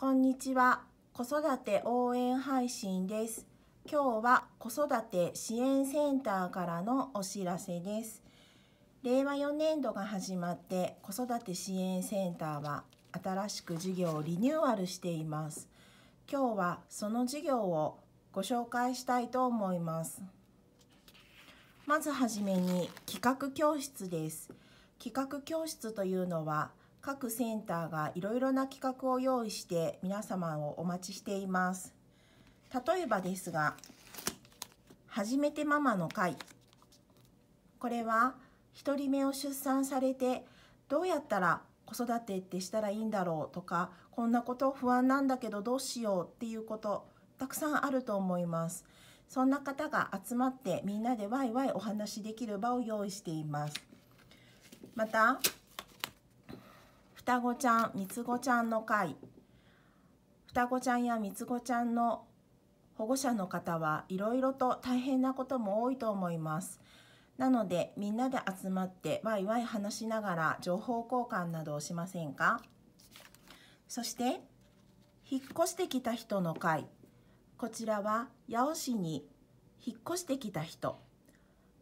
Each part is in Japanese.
こんにちは。子育て応援配信です。今日は子育て支援センターからのお知らせです。令和4年度が始まって子育て支援センターは新しく事業をリニューアルしています。今日はその事業をご紹介したいと思います。まずはじめに企画教室です。企画教室というのは各センターがいろいろな企画を用意して皆様をお待ちしています。例えばですが、はじめてママの会。これは、1人目を出産されて、どうやったら子育てってしたらいいんだろうとか、こんなこと不安なんだけどどうしようっていうこと、たくさんあると思います。そんな方が集まってみんなでワイワイお話しできる場を用意しています。また、双子ちゃん、三つ子ちゃんの会。双子ちゃんや三つ子ちゃんの保護者の方はいろいろと大変なことも多いと思います。なのでみんなで集まってワイワイ話しながら情報交換などをしませんかそして引っ越してきた人の会こちらは八尾市に引っ越してきた人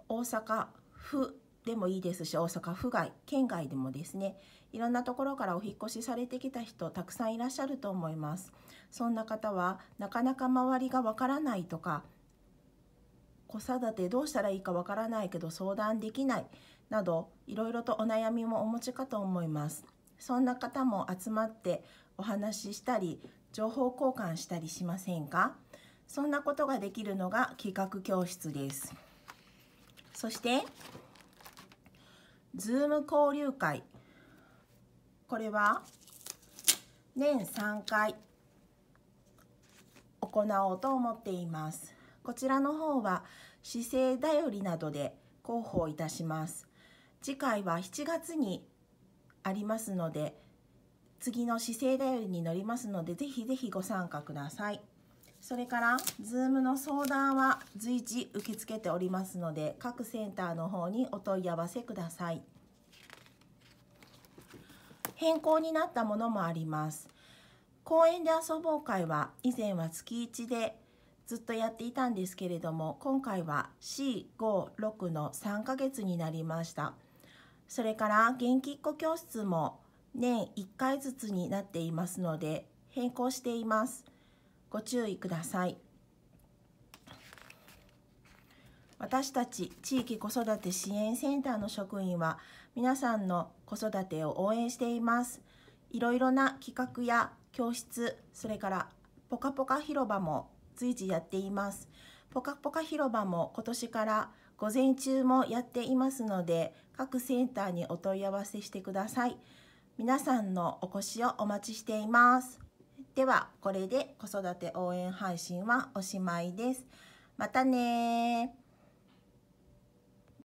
大阪府でもいいですし大阪府外県外でもですねいろんなところからお引越しされてきた人たくさんいらっしゃると思いますそんな方はなかなか周りがわからないとか子育てどうしたらいいかわからないけど相談できないなどいろいろとお悩みもお持ちかと思いますそんな方も集まってお話ししたり情報交換したりしませんかそんなことができるのが企画教室ですそして Zoom 交流会これは年3回行おうと思っていますこちらの方は姿勢頼りなどで広報いたします次回は7月にありますので次の姿勢だよりに乗りますのでぜひぜひご参加ください。それからズームの相談は随時受け付けておりますので各センターの方にお問い合わせください変更になったものもあります公園で遊ぼう会は以前は月1でずっとやっていたんですけれども今回は C56 の3ヶ月になりましたそれから元気っ子教室も年1回ずつになっていますので変更していますご注意ください私たち地域子育て支援センターの職員は皆さんの子育てを応援していますいろいろな企画や教室それからポカポカ広場も随時やっていますぽかぽか広場も今年から午前中もやっていますので各センターにお問い合わせしてください皆さんのお越しをお待ちしていますではこれで子育て応援配信はおしまいです。またね